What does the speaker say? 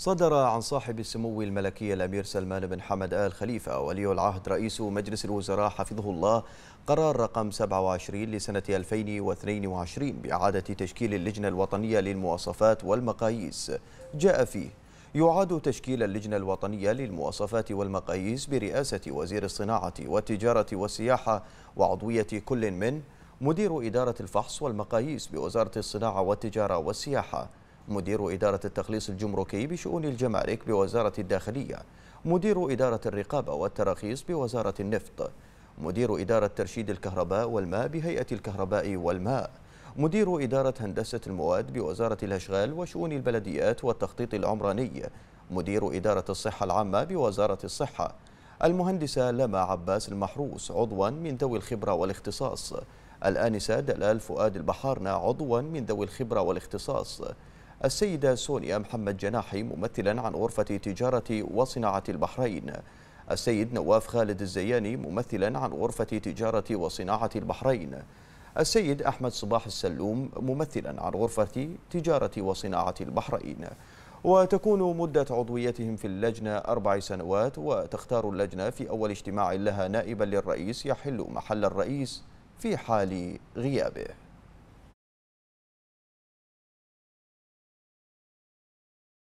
صدر عن صاحب السمو الملكي الأمير سلمان بن حمد آل خليفة ولي العهد رئيس مجلس الوزراء حفظه الله قرار رقم 27 لسنة 2022 بإعادة تشكيل اللجنة الوطنية للمواصفات والمقاييس جاء فيه يعاد تشكيل اللجنة الوطنية للمواصفات والمقاييس برئاسة وزير الصناعة والتجارة والسياحة وعضوية كل من مدير إدارة الفحص والمقاييس بوزارة الصناعة والتجارة والسياحة مدير إدارة التخليص الجمركي بشؤون الجمارك بوزارة الداخلية مدير إدارة الرقابة والتراخيص بوزارة النفط مدير إدارة ترشيد الكهرباء والماء بهيئة الكهرباء والماء مدير إدارة هندسة المواد بوزارة الأشغال وشؤون البلديات والتخطيط العمراني مدير إدارة الصحة العامة بوزارة الصحة المهندسة لما عباس المحروس عضوا من ذوي الخبرة والاختصاص الآنسة دلال فؤاد البحارنة عضوا من ذوي الخبرة والاختصاص السيدة سونيا محمد جناحي ممثلا عن غرفة تجارة وصناعة البحرين السيد نواف خالد الزياني ممثلا عن غرفة تجارة وصناعة البحرين السيد أحمد صباح السلوم ممثلا عن غرفة تجارة وصناعة البحرين وتكون مدة عضويتهم في اللجنة أربع سنوات وتختار اللجنة في أول اجتماع لها نائبا للرئيس يحل محل الرئيس في حال غيابه